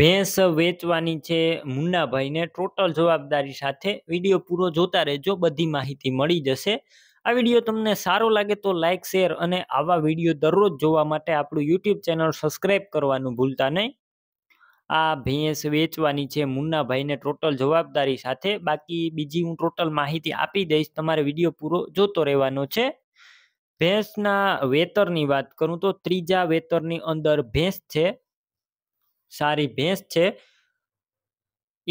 ભેંસ વેચવાની છે મુન્નાભાઈને ટોટલ જવાબદારી સાથે વિડીયો પૂરો જોતા રહેજો બધી માહિતી મળી જશે આ વિડીયો તમને સારો લાગે તો લાઇક શેર અને આવા વિડીયો દરરોજ જોવા માટે આપણું યુટ્યુબ ચેનલ સબસ્ક્રાઈબ કરવાનું ભૂલતા નહીં આ ભેંસ વેચવાની છે મુન્નાભાઈને ટોટલ જવાબદારી સાથે બાકી બીજી હું ટોટલ માહિતી આપી દઈશ તમારે વિડીયો પૂરો જોતો રહેવાનો છે ભેંસના વેતરની વાત કરું તો ત્રીજા વેતરની અંદર ભેંસ છે સારી ભેંસ છે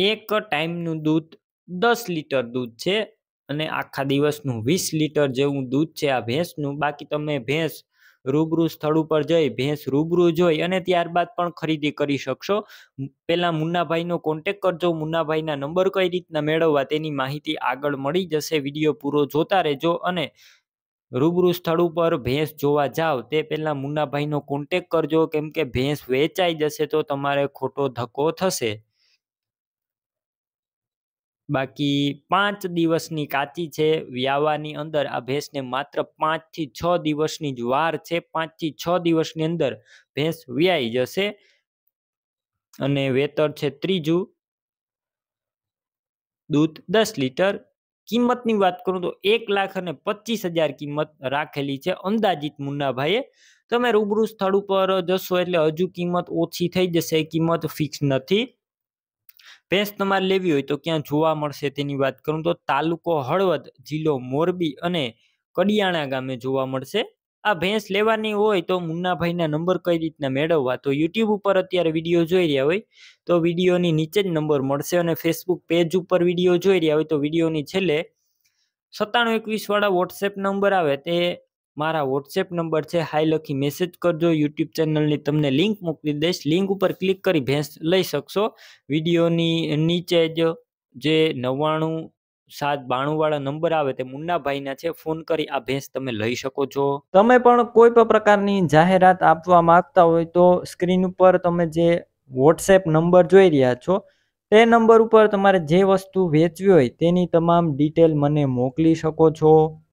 એક ટાઈમનું દૂધ દસ લીટર દૂધ છે અને આખા દિવસનું વીસ લીટર જેવું દૂધ છે આ ભેંસનું બાકી તમે ભેંસ રૂબરૂ સ્થળ ઉપર જઈ ભેંસ રૂબરૂ જોઈ અને ત્યારબાદ પણ ખરીદી કરી શકશો પહેલાં મુન્નાભાઈનો કોન્ટેક કરજો મુન્નાભાઈના નંબર કઈ રીતના મેળવવા તેની માહિતી આગળ મળી જશે વિડીયો પૂરો જોતા રહેજો અને રૂબરૂ સ્થળ ઉપર ભેંસ જોવા જાઓ તે પહેલાં મુન્નાભાઈનો કોન્ટેક કરજો કેમ કે ભેંસ વેચાઈ જશે તો તમારે ખોટો ધક્કો થશે બાકી પાંચ દિવસની કાચી છે વ્યાવાની અંદર આ ભેંસને માત્ર પાંચથી છ દિવસની જ વાર છે પાંચથી છ દિવસની અંદર ભેંસ વ્યાઈ જશે અને વેતર છે ત્રીજું દૂધ દસ લીટર કિંમતની વાત કરું તો એક લાખ અને પચીસ હજાર કિંમત રાખેલી છે અંદાજિત મુન્નાભાઈએ તમે રૂબરૂ સ્થળ ઉપર જશો એટલે હજુ કિંમત ઓછી થઈ જશે કિંમત ફિક્સ નથી ભેંસ તમારે લેવી હોય તો ક્યાં જોવા મળશે તેની વાત કરું તો તાલુકો હળવદ જિલ્લો મોરબી અને કડિયાણા ગામે જોવા મળશે આ ભેંસ લેવાની હોય તો મુન્નાભાઈના નંબર કઈ રીતના મેળવવા તો યુટ્યુબ ઉપર અત્યારે વિડીયો જોઈ રહ્યા હોય તો વિડીયોની નીચે જ નંબર મળશે અને ફેસબુક પેજ ઉપર વિડીયો જોઈ રહ્યા હોય તો વિડીયોની છેલ્લે સત્તાણું એકવીસવાળા વોટ્સએપ નંબર આવે તે મારા વોટ્સએપ નંબર છે હાઈ લખી મેસેજ કરજો યુટ્યુબ ચેનલની તમને લિંક મોકલી દઈશ લિંક ઉપર ક્લિક કરી ભેંસ લઈ શકશો વિડીયોની નીચે જ જે નવ્વાણું સાત બાણું વાળા નંબર આવે તે મુન્નાભાઈના છે ફોન કરી આ ભેંસ તમે લઈ શકો છો તમે પણ કોઈ પણ પ્રકારની જાહેરાત આપવા માંગતા હોય તો સ્ક્રીન ઉપર તમે જે વોટ્સએપ નંબર જોઈ રહ્યા છો તે નંબર ઉપર તમારે જે વસ્તુ વેચવી હોય તેની તમામ ડિટેલ મને મોકલી શકો છો